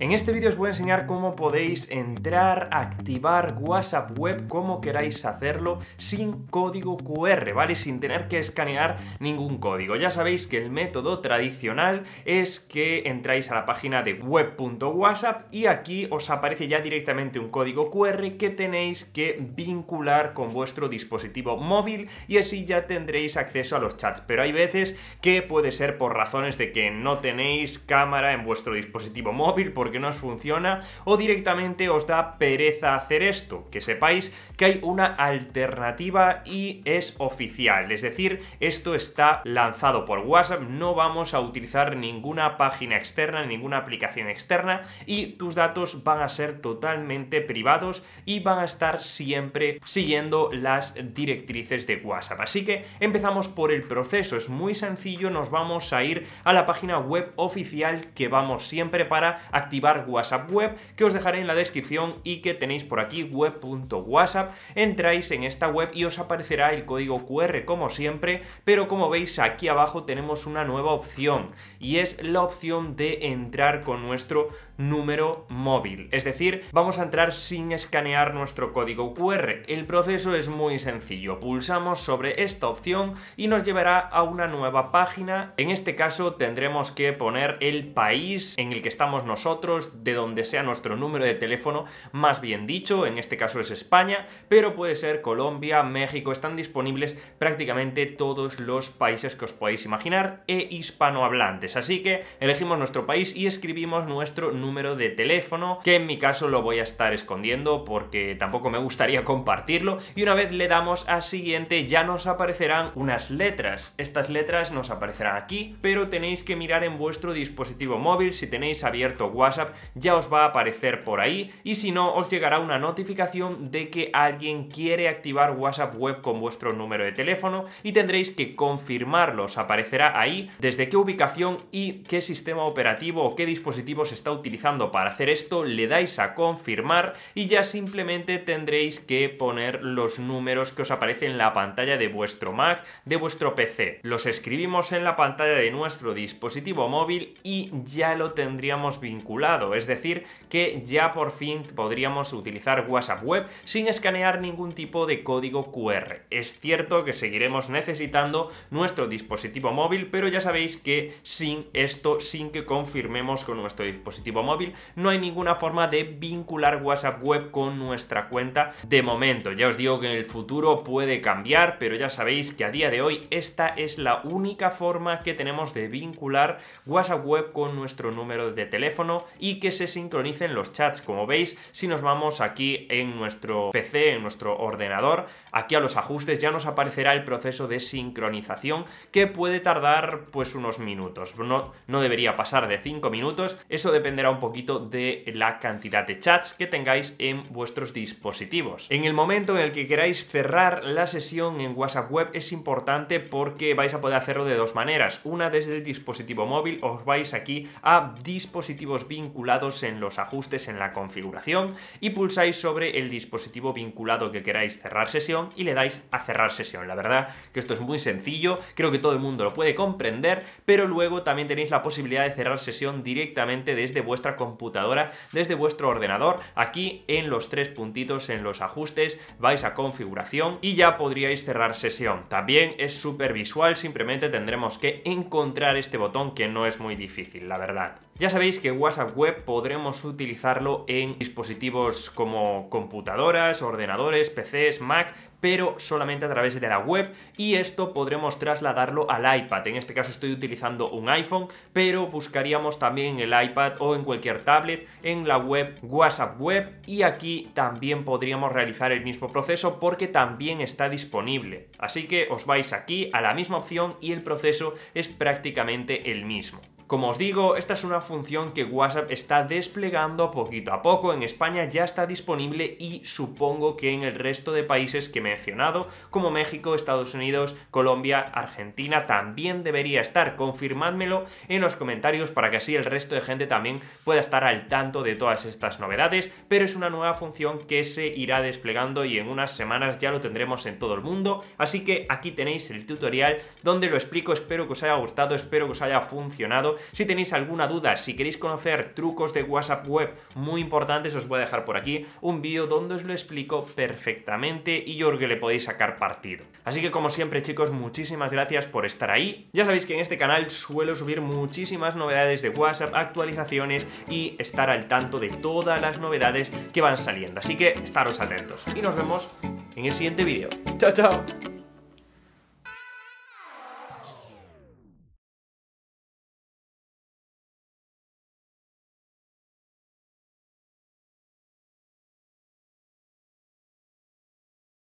En este vídeo os voy a enseñar cómo podéis entrar, activar WhatsApp Web cómo queráis hacerlo sin código QR, ¿vale? Sin tener que escanear ningún código. Ya sabéis que el método tradicional es que entráis a la página de web.whatsapp y aquí os aparece ya directamente un código QR que tenéis que vincular con vuestro dispositivo móvil y así ya tendréis acceso a los chats. Pero hay veces que puede ser por razones de que no tenéis cámara en vuestro dispositivo móvil, por porque no os funciona o directamente os da pereza hacer esto, que sepáis que hay una alternativa y es oficial, es decir, esto está lanzado por WhatsApp, no vamos a utilizar ninguna página externa, ninguna aplicación externa y tus datos van a ser totalmente privados y van a estar siempre siguiendo las directrices de WhatsApp. Así que empezamos por el proceso, es muy sencillo, nos vamos a ir a la página web oficial que vamos siempre para activar activar WhatsApp Web, que os dejaré en la descripción y que tenéis por aquí web.whatsapp. Entráis en esta web y os aparecerá el código QR como siempre, pero como veis aquí abajo tenemos una nueva opción y es la opción de entrar con nuestro número móvil. Es decir, vamos a entrar sin escanear nuestro código QR. El proceso es muy sencillo. Pulsamos sobre esta opción y nos llevará a una nueva página. En este caso tendremos que poner el país en el que estamos nosotros de donde sea nuestro número de teléfono, más bien dicho, en este caso es España, pero puede ser Colombia, México, están disponibles prácticamente todos los países que os podéis imaginar e hispanohablantes. Así que elegimos nuestro país y escribimos nuestro número de teléfono, que en mi caso lo voy a estar escondiendo porque tampoco me gustaría compartirlo. Y una vez le damos a siguiente ya nos aparecerán unas letras. Estas letras nos aparecerán aquí, pero tenéis que mirar en vuestro dispositivo móvil si tenéis abierto WhatsApp ya os va a aparecer por ahí y si no os llegará una notificación de que alguien quiere activar WhatsApp web con vuestro número de teléfono y tendréis que confirmarlo. Os aparecerá ahí desde qué ubicación y qué sistema operativo o qué dispositivo se está utilizando para hacer esto, le dais a confirmar y ya simplemente tendréis que poner los números que os aparecen en la pantalla de vuestro Mac, de vuestro PC. Los escribimos en la pantalla de nuestro dispositivo móvil y ya lo tendríamos vinculado es decir, que ya por fin podríamos utilizar WhatsApp Web sin escanear ningún tipo de código QR. Es cierto que seguiremos necesitando nuestro dispositivo móvil, pero ya sabéis que sin esto, sin que confirmemos con nuestro dispositivo móvil, no hay ninguna forma de vincular WhatsApp Web con nuestra cuenta de momento. Ya os digo que en el futuro puede cambiar, pero ya sabéis que a día de hoy esta es la única forma que tenemos de vincular WhatsApp Web con nuestro número de teléfono y que se sincronicen los chats. Como veis, si nos vamos aquí en nuestro PC, en nuestro ordenador, aquí a los ajustes ya nos aparecerá el proceso de sincronización que puede tardar pues unos minutos. No, no debería pasar de 5 minutos, eso dependerá un poquito de la cantidad de chats que tengáis en vuestros dispositivos. En el momento en el que queráis cerrar la sesión en WhatsApp Web es importante porque vais a poder hacerlo de dos maneras. Una desde el dispositivo móvil, os vais aquí a dispositivos Bing vinculados en los ajustes en la configuración y pulsáis sobre el dispositivo vinculado que queráis cerrar sesión y le dais a cerrar sesión. La verdad que esto es muy sencillo, creo que todo el mundo lo puede comprender, pero luego también tenéis la posibilidad de cerrar sesión directamente desde vuestra computadora, desde vuestro ordenador. Aquí en los tres puntitos en los ajustes vais a configuración y ya podríais cerrar sesión. También es súper visual, simplemente tendremos que encontrar este botón que no es muy difícil, la verdad. Ya sabéis que WhatsApp Web podremos utilizarlo en dispositivos como computadoras, ordenadores, PCs, Mac, pero solamente a través de la web y esto podremos trasladarlo al iPad. En este caso estoy utilizando un iPhone, pero buscaríamos también el iPad o en cualquier tablet en la web WhatsApp Web y aquí también podríamos realizar el mismo proceso porque también está disponible. Así que os vais aquí a la misma opción y el proceso es prácticamente el mismo. Como os digo, esta es una función que WhatsApp está desplegando poquito a poco. En España ya está disponible y supongo que en el resto de países que he mencionado, como México, Estados Unidos, Colombia, Argentina, también debería estar. Confirmadmelo en los comentarios para que así el resto de gente también pueda estar al tanto de todas estas novedades. Pero es una nueva función que se irá desplegando y en unas semanas ya lo tendremos en todo el mundo. Así que aquí tenéis el tutorial donde lo explico. Espero que os haya gustado, espero que os haya funcionado si tenéis alguna duda, si queréis conocer trucos de WhatsApp web muy importantes, os voy a dejar por aquí un vídeo donde os lo explico perfectamente y yo creo que le podéis sacar partido. Así que como siempre chicos, muchísimas gracias por estar ahí. Ya sabéis que en este canal suelo subir muchísimas novedades de WhatsApp, actualizaciones y estar al tanto de todas las novedades que van saliendo. Así que estaros atentos y nos vemos en el siguiente vídeo. ¡Chao, chao!